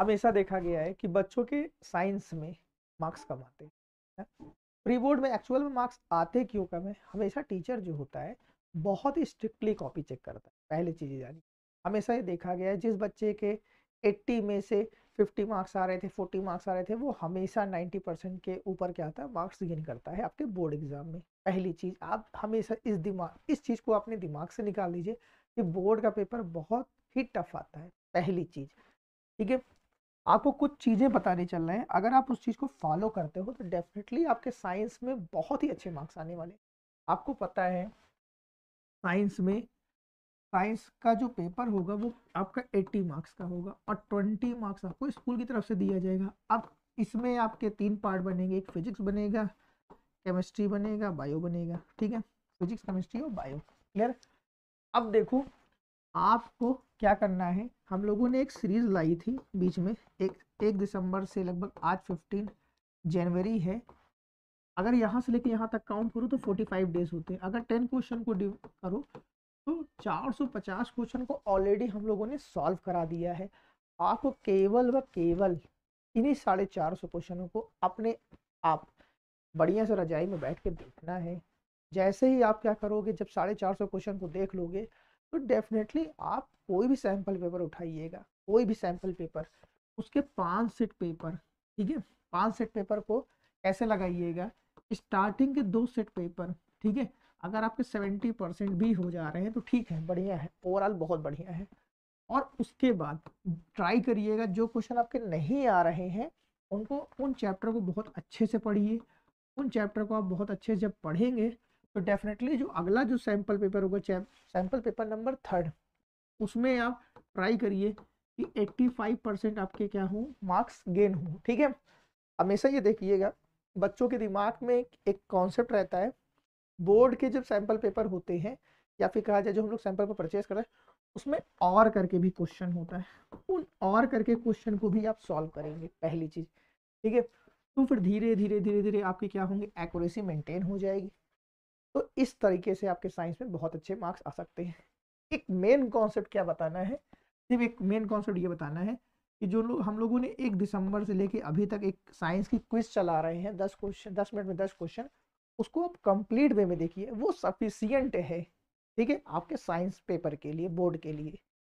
अब ऐसा देखा गया है कि बच्चों के साइंस में मार्क्स कम आते हैं प्री बोर्ड में एक्चुअल में मार्क्स आते क्यों कम है हमेशा टीचर जो होता है बहुत ही स्ट्रिक्टली कॉपी चेक करता है पहली चीज़ जानी हमेशा ये देखा गया है जिस बच्चे के 80 में से 50 मार्क्स आ रहे थे 40 मार्क्स आ रहे थे वो हमेशा 90 परसेंट के ऊपर क्या आता है मार्क्स गेन करता है आपके बोर्ड एग्जाम में पहली चीज़ आप हमेशा इस दिमाग इस चीज़ को अपने दिमाग से निकाल दीजिए कि बोर्ड का पेपर बहुत ही टफ आता है पहली चीज़ ठीक है आपको कुछ चीज़ें पता नहीं चल रहे हैं अगर आप उस चीज़ को फॉलो करते हो तो डेफिनेटली आपके साइंस में बहुत ही अच्छे मार्क्स आने वाले आपको पता है साइंस में साइंस का जो पेपर होगा वो आपका 80 मार्क्स का होगा और 20 मार्क्स आपको स्कूल की तरफ से दिया जाएगा अब इसमें आपके तीन पार्ट बनेंगे एक फिजिक्स बनेगा केमिस्ट्री बनेगा बायो बनेगा ठीक है फिजिक्स केमिस्ट्री और बायो क्लियर अब देखो आपको क्या करना है हम लोगों ने एक सीरीज़ लाई थी बीच में एक एक दिसंबर से लगभग आज फिफ्टीन जनवरी है अगर यहाँ से लेके यहाँ तक काउंट करो तो फोर्टी फाइव डेज होते हैं अगर टेन क्वेश्चन को डि करो तो चार सौ पचास क्वेश्चन को ऑलरेडी हम लोगों ने सॉल्व करा दिया है आपको केवल व केवल इन्हीं साढ़े चार सौ क्वेश्चनों को अपने आप बढ़िया से रजाई में बैठ के देखना है जैसे ही आप क्या करोगे जब साढ़े चार सौ क्वेश्चन को देख लोगे तो डेफिनेटली आप कोई भी सैम्पल पेपर उठाइएगा कोई भी सैम्पल पेपर उसके पाँच सेट पेपर ठीक है पाँच सेट पेपर को कैसे लगाइएगा स्टार्टिंग के दो सेट पेपर ठीक है अगर आपके सेवेंटी परसेंट भी हो जा रहे हैं तो ठीक है बढ़िया है ओवरऑल बहुत बढ़िया है और उसके बाद ट्राई करिएगा जो क्वेश्चन आपके नहीं आ रहे हैं उनको उन चैप्टर को बहुत अच्छे से पढ़िए उन चैप्टर को आप बहुत अच्छे से जब पढ़ेंगे तो डेफिनेटली जो अगला जो सैम्पल पेपर होगा सैम्पल पेपर नंबर थर्ड उसमें आप ट्राई करिए कि 85 परसेंट आपके क्या हों मार्क्स गेन हों ठीक है हमेशा ये देखिएगा बच्चों के दिमाग में एक कॉन्सेप्ट रहता है बोर्ड के जब सैम्पल पेपर होते हैं या फिर कहा जाए जो हम लोग सैम्पल पर परचेज कर रहे हैं उसमें और करके भी क्वेश्चन होता है उन और करके क्वेश्चन को भी आप सॉल्व करेंगे पहली चीज़ ठीक है तो फिर धीरे धीरे धीरे धीरे आपके क्या होंगे एक्यूरेसी मेंटेन हो जाएगी तो इस तरीके से आपके साइंस में बहुत अच्छे मार्क्स आ सकते हैं एक मेन कॉन्सेप्ट क्या बताना है सिर्फ एक मेन कॉन्सेप्ट ये बताना है कि जो लोग हम लोगों ने एक दिसंबर से लेके अभी तक एक साइंस की क्विज चला रहे हैं दस क्वेश्चन दस मिनट में दस क्वेश्चन उसको आप कंप्लीट वे में देखिए वो सफिशियंट है ठीक है आपके साइंस पेपर के लिए बोर्ड के लिए